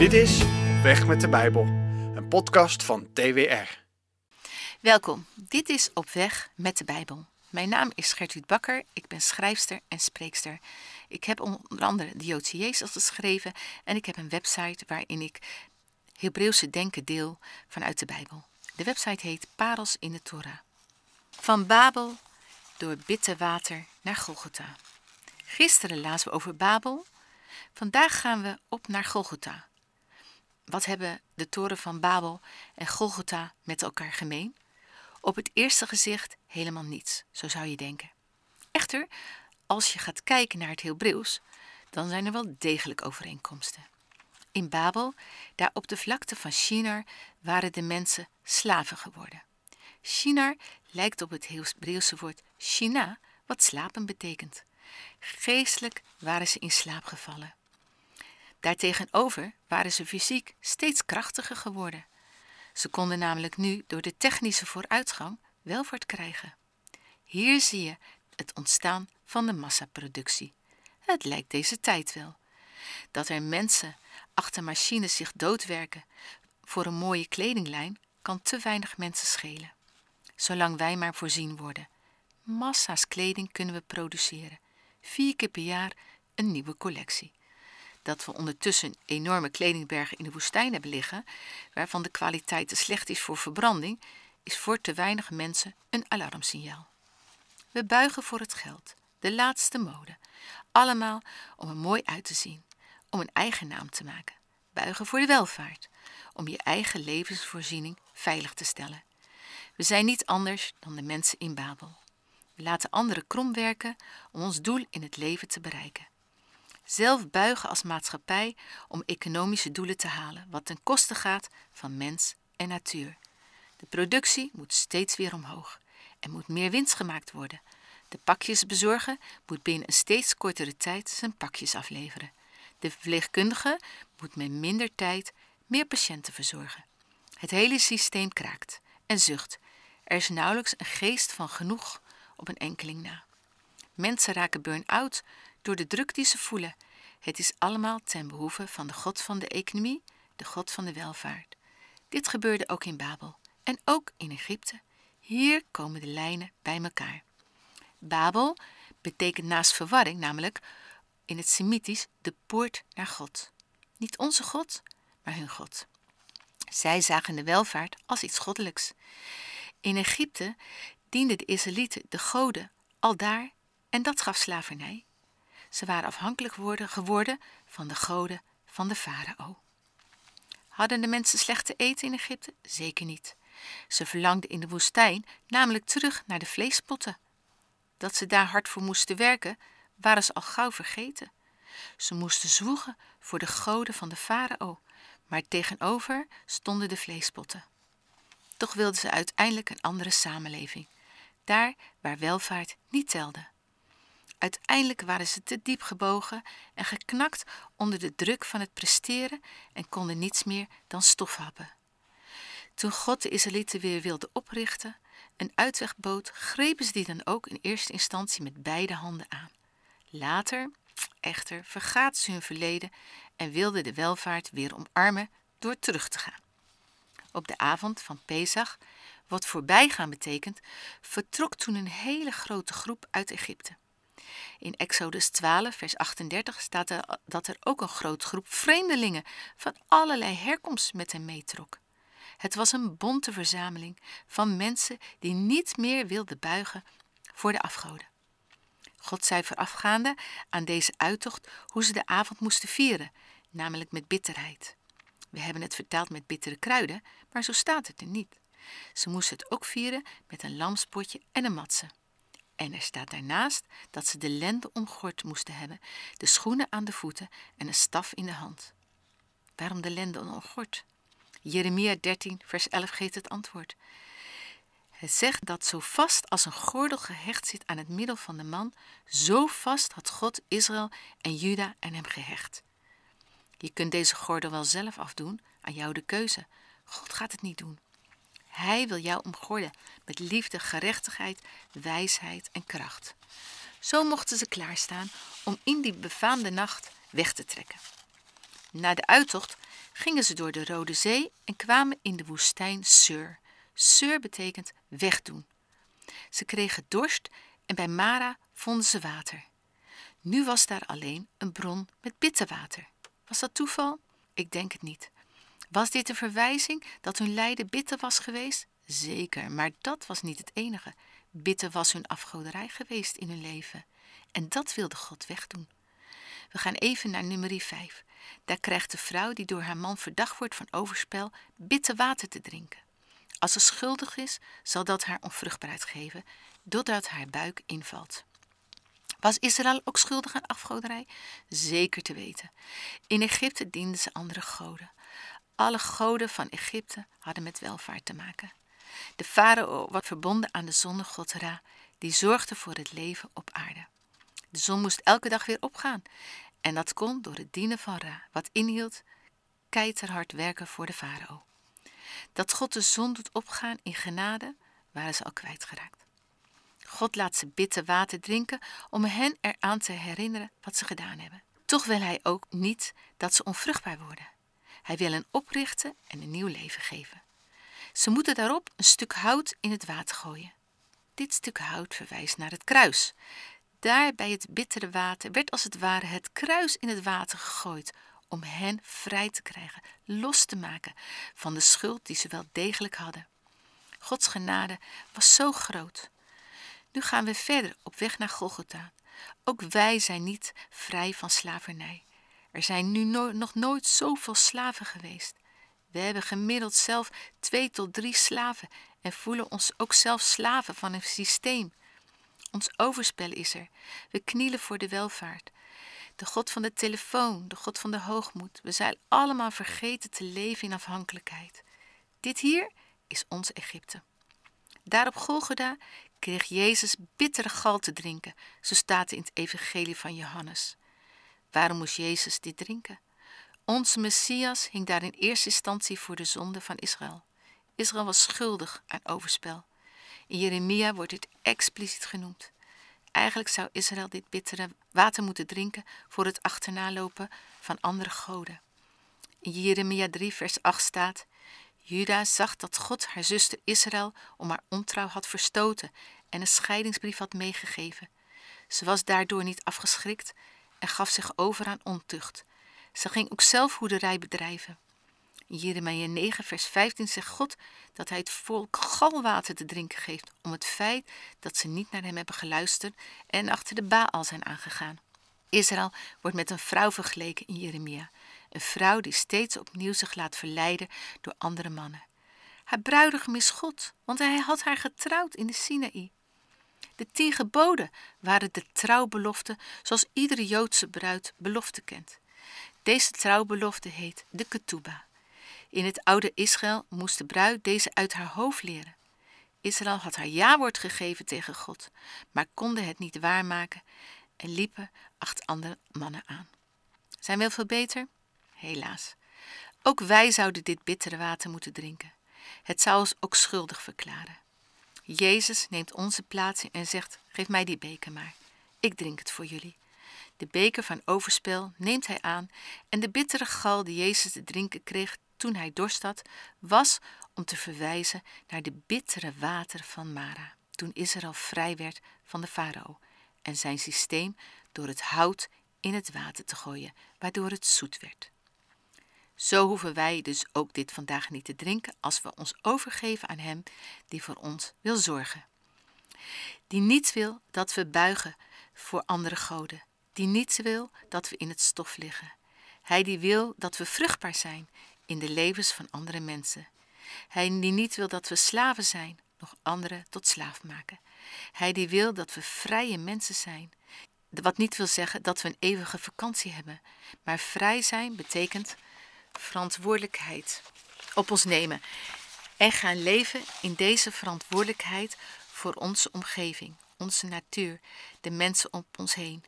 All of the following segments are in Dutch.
Dit is Op Weg met de Bijbel, een podcast van TWR. Welkom, dit is Op Weg met de Bijbel. Mijn naam is Gertrude Bakker, ik ben schrijfster en spreekster. Ik heb onder andere de Joodse Jezus geschreven en ik heb een website waarin ik Hebreeuwse denken deel vanuit de Bijbel. De website heet Parels in de Torah. Van Babel door bitter water naar Golgotha. Gisteren lazen we over Babel. Vandaag gaan we op naar Golgotha, wat hebben de toren van Babel en Golgotha met elkaar gemeen? Op het eerste gezicht helemaal niets, zo zou je denken. Echter, als je gaat kijken naar het Hebreeuws, dan zijn er wel degelijk overeenkomsten. In Babel, daar op de vlakte van Shinar, waren de mensen slaven geworden. Shinar lijkt op het Hebreeuwse woord Shina, wat slapen betekent. Geestelijk waren ze in slaap gevallen. Daartegenover waren ze fysiek steeds krachtiger geworden. Ze konden namelijk nu door de technische vooruitgang welvaart krijgen. Hier zie je het ontstaan van de massaproductie. Het lijkt deze tijd wel. Dat er mensen achter machines zich doodwerken voor een mooie kledinglijn kan te weinig mensen schelen. Zolang wij maar voorzien worden. Massa's kleding kunnen we produceren. Vier keer per jaar een nieuwe collectie dat we ondertussen enorme kledingbergen in de woestijn hebben liggen, waarvan de kwaliteit te slecht is voor verbranding, is voor te weinig mensen een alarmsignaal. We buigen voor het geld, de laatste mode, allemaal om er mooi uit te zien, om een eigen naam te maken. Buigen voor de welvaart, om je eigen levensvoorziening veilig te stellen. We zijn niet anders dan de mensen in Babel. We laten anderen krom werken om ons doel in het leven te bereiken zelf buigen als maatschappij om economische doelen te halen, wat ten koste gaat van mens en natuur. De productie moet steeds weer omhoog. Er moet meer winst gemaakt worden. De pakjesbezorger moet binnen een steeds kortere tijd zijn pakjes afleveren. De verpleegkundige moet met minder tijd meer patiënten verzorgen. Het hele systeem kraakt en zucht. Er is nauwelijks een geest van genoeg op een enkeling na. Mensen raken burn-out door de druk die ze voelen. Het is allemaal ten behoeve van de God van de economie, de God van de welvaart. Dit gebeurde ook in Babel en ook in Egypte. Hier komen de lijnen bij elkaar. Babel betekent naast verwarring namelijk in het Semitisch de poort naar God. Niet onze God, maar hun God. Zij zagen de welvaart als iets goddelijks. In Egypte dienden de Israëlieten de goden al daar en dat gaf slavernij. Ze waren afhankelijk worden, geworden van de goden van de farao. Hadden de mensen slechte eten in Egypte? Zeker niet. Ze verlangden in de woestijn namelijk terug naar de vleespotten. Dat ze daar hard voor moesten werken, waren ze al gauw vergeten. Ze moesten zwoegen voor de goden van de farao, maar tegenover stonden de vleespotten. Toch wilden ze uiteindelijk een andere samenleving, daar waar welvaart niet telde. Uiteindelijk waren ze te diep gebogen en geknakt onder de druk van het presteren en konden niets meer dan stof happen. Toen God de Israëlieten weer wilde oprichten, een uitweg bood, grepen ze die dan ook in eerste instantie met beide handen aan. Later, echter, vergaten ze hun verleden en wilden de welvaart weer omarmen door terug te gaan. Op de avond van Pesach, wat voorbijgaan betekent, vertrok toen een hele grote groep uit Egypte. In Exodus 12, vers 38 staat dat er ook een groot groep vreemdelingen van allerlei herkomst met hem meetrok. Het was een bonte verzameling van mensen die niet meer wilden buigen voor de afgoden. God zei voorafgaande aan deze uittocht hoe ze de avond moesten vieren, namelijk met bitterheid. We hebben het vertaald met bittere kruiden, maar zo staat het er niet. Ze moesten het ook vieren met een lamspotje en een matse. En er staat daarnaast dat ze de lenden omgord moesten hebben, de schoenen aan de voeten en een staf in de hand. Waarom de lende omgord? Jeremia 13, vers 11 geeft het antwoord. Het zegt dat zo vast als een gordel gehecht zit aan het middel van de man, zo vast had God Israël en Juda aan hem gehecht. Je kunt deze gordel wel zelf afdoen, aan jou de keuze. God gaat het niet doen. Hij wil jou omgorden met liefde, gerechtigheid, wijsheid en kracht. Zo mochten ze klaarstaan om in die befaamde nacht weg te trekken. Na de uittocht gingen ze door de Rode Zee en kwamen in de woestijn Sur. Sur betekent wegdoen. Ze kregen dorst en bij Mara vonden ze water. Nu was daar alleen een bron met water. Was dat toeval? Ik denk het niet. Was dit een verwijzing dat hun lijden bitter was geweest? Zeker, maar dat was niet het enige. Bitter was hun afgoderij geweest in hun leven. En dat wilde God wegdoen. We gaan even naar nummer 5. Daar krijgt de vrouw die door haar man verdacht wordt van overspel bitter water te drinken. Als ze schuldig is, zal dat haar onvruchtbaarheid geven, doordat haar buik invalt. Was Israël ook schuldig aan afgoderij? Zeker te weten. In Egypte dienden ze andere goden. Alle goden van Egypte hadden met welvaart te maken. De farao was verbonden aan de zonnegod Ra, die zorgde voor het leven op aarde. De zon moest elke dag weer opgaan en dat kon door het dienen van Ra, wat inhield keiterhard werken voor de farao. Dat God de zon doet opgaan in genade waren ze al kwijtgeraakt. God laat ze bitter water drinken om hen eraan te herinneren wat ze gedaan hebben. Toch wil hij ook niet dat ze onvruchtbaar worden hij wil hen oprichten en een nieuw leven geven. Ze moeten daarop een stuk hout in het water gooien. Dit stuk hout verwijst naar het kruis. Daar bij het bittere water werd als het ware het kruis in het water gegooid om hen vrij te krijgen, los te maken van de schuld die ze wel degelijk hadden. Gods genade was zo groot. Nu gaan we verder op weg naar Golgotha. Ook wij zijn niet vrij van slavernij. Er zijn nu nog nooit zoveel slaven geweest. We hebben gemiddeld zelf twee tot drie slaven en voelen ons ook zelf slaven van een systeem. Ons overspel is er. We knielen voor de welvaart. De God van de telefoon, de God van de hoogmoed. We zijn allemaal vergeten te leven in afhankelijkheid. Dit hier is ons Egypte. Daarop Golgotha kreeg Jezus bittere gal te drinken, zo staat in het evangelie van Johannes. Waarom moest Jezus dit drinken? Onze Messias hing daar in eerste instantie voor de zonde van Israël. Israël was schuldig aan overspel. In Jeremia wordt dit expliciet genoemd. Eigenlijk zou Israël dit bittere water moeten drinken voor het lopen van andere goden. In Jeremia 3, vers 8 staat: Juda zag dat God haar zuster Israël om haar ontrouw had verstoten en een scheidingsbrief had meegegeven. Ze was daardoor niet afgeschrikt en gaf zich over aan ontucht. Ze ging ook zelf hoederij bedrijven. In Jeremia 9, vers 15 zegt God dat hij het volk galwater te drinken geeft om het feit dat ze niet naar hem hebben geluisterd en achter de Baal zijn aangegaan. Israël wordt met een vrouw vergeleken in Jeremia, een vrouw die steeds opnieuw zich laat verleiden door andere mannen. Haar bruidige mis God, want hij had haar getrouwd in de Sinaï. De tien geboden waren de trouwbeloften zoals iedere Joodse bruid belofte kent. Deze trouwbelofte heet de ketuba. In het oude Israël moest de bruid deze uit haar hoofd leren. Israël had haar jawoord gegeven tegen God, maar konde het niet waarmaken en liepen acht andere mannen aan. Zijn we veel beter? Helaas. Ook wij zouden dit bittere water moeten drinken. Het zou ons ook schuldig verklaren. Jezus neemt onze plaats en zegt: Geef mij die beker maar. Ik drink het voor jullie. De beker van overspel neemt hij aan en de bittere gal die Jezus te drinken kreeg toen hij dorst had, was om te verwijzen naar de bittere water van Mara, toen Israël vrij werd van de farao en zijn systeem door het hout in het water te gooien, waardoor het zoet werd. Zo hoeven wij dus ook dit vandaag niet te drinken als we ons overgeven aan Hem die voor ons wil zorgen. Die niets wil dat we buigen voor andere goden, die niets wil dat we in het stof liggen. Hij die wil dat we vruchtbaar zijn in de levens van andere mensen. Hij die niet wil dat we slaven zijn, nog anderen tot slaaf maken. Hij die wil dat we vrije mensen zijn. Wat niet wil zeggen dat we een eeuwige vakantie hebben. Maar vrij zijn betekent verantwoordelijkheid op ons nemen en gaan leven in deze verantwoordelijkheid voor onze omgeving, onze natuur, de mensen om ons heen.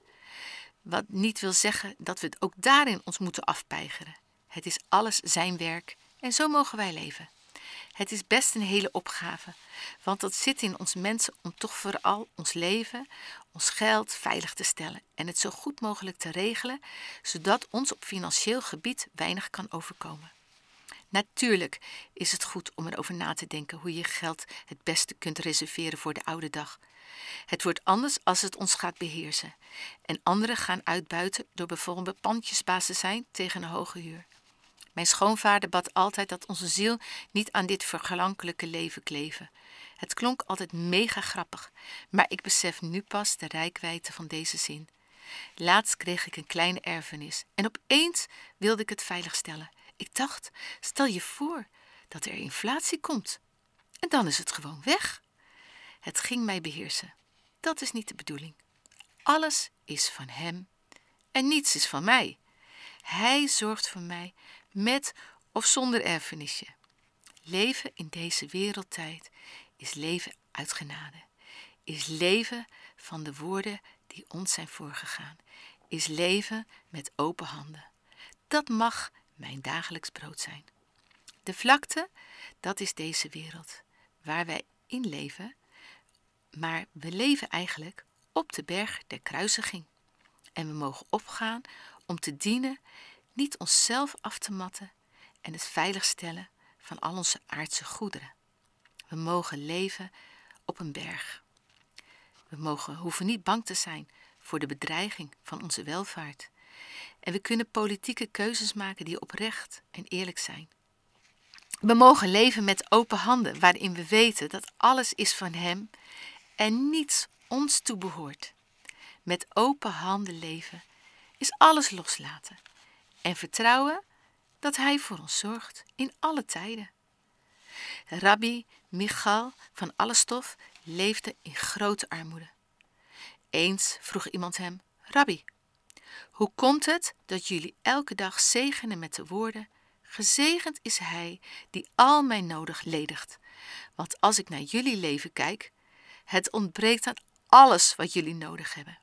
Wat niet wil zeggen dat we het ook daarin ons moeten afpeigeren. Het is alles zijn werk en zo mogen wij leven. Het is best een hele opgave, want dat zit in ons mensen om toch vooral ons leven, ons geld veilig te stellen en het zo goed mogelijk te regelen, zodat ons op financieel gebied weinig kan overkomen. Natuurlijk is het goed om erover na te denken hoe je geld het beste kunt reserveren voor de oude dag. Het wordt anders als het ons gaat beheersen. En anderen gaan uitbuiten door bijvoorbeeld pandjesbaas te zijn tegen een hoge huur. Mijn schoonvader bad altijd dat onze ziel niet aan dit vergelankelijke leven kleven. Het klonk altijd mega grappig, maar ik besef nu pas de rijkwijde van deze zin. Laatst kreeg ik een kleine erfenis en opeens wilde ik het veiligstellen. Ik dacht, stel je voor dat er inflatie komt. En dan is het gewoon weg. Het ging mij beheersen. Dat is niet de bedoeling. Alles is van hem en niets is van mij. Hij zorgt voor mij met of zonder erfenisje. Leven in deze wereldtijd is leven uit genade. Is leven van de woorden die ons zijn voorgegaan. Is leven met open handen. Dat mag mijn dagelijks brood zijn. De vlakte, dat is deze wereld waar wij in leven, maar we leven eigenlijk op de berg der kruisiging. En we mogen opgaan om te dienen niet onszelf af te matten en het veiligstellen van al onze aardse goederen. We mogen leven op een berg. We mogen, hoeven niet bang te zijn voor de bedreiging van onze welvaart. En we kunnen politieke keuzes maken die oprecht en eerlijk zijn. We mogen leven met open handen, waarin we weten dat alles is van Hem en niets ons toebehoort. Met open handen leven is alles loslaten en vertrouwen dat Hij voor ons zorgt in alle tijden. Rabbi Michal van stof leefde in grote armoede. Eens vroeg iemand hem: Rabbi, hoe komt het dat jullie elke dag zegenen met de woorden: Gezegend is Hij die al mijn nodig ledigt? Want als ik naar jullie leven kijk, het ontbreekt aan alles wat jullie nodig hebben.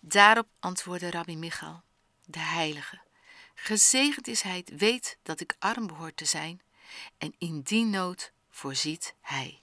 Daarop antwoordde Rabbi Michal: de Heilige. Gezegend is Hij, weet dat ik arm behoort te zijn, en in die nood voorziet Hij.